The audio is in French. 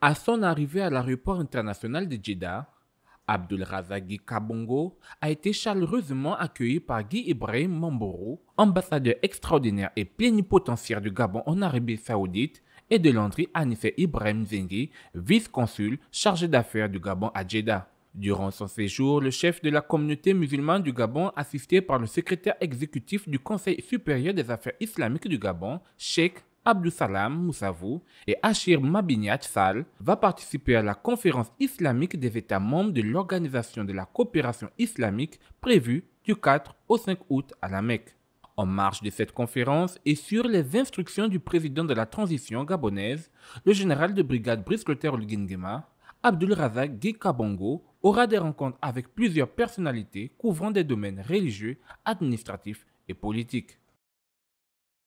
À son arrivée à l'aéroport international de Jeddah, Abdul Kabongo a été chaleureusement accueilli par Guy Ibrahim Mamboro, ambassadeur extraordinaire et plénipotentiaire du Gabon en Arabie Saoudite, et de l'entrée Anife Ibrahim Zengi, vice-consul chargé d'affaires du Gabon à Jeddah. Durant son séjour, le chef de la communauté musulmane du Gabon, assisté par le secrétaire exécutif du Conseil supérieur des affaires islamiques du Gabon, Sheikh Abdou Salam Moussavou et Achir Mabignat Sal va participer à la conférence islamique des États membres de l'Organisation de la coopération islamique prévue du 4 au 5 août à la Mecque. En marge de cette conférence et sur les instructions du président de la transition gabonaise, le général de brigade Brice Clotaire Olguingema, Abdul Razak Gikabongo aura des rencontres avec plusieurs personnalités couvrant des domaines religieux, administratifs et politiques.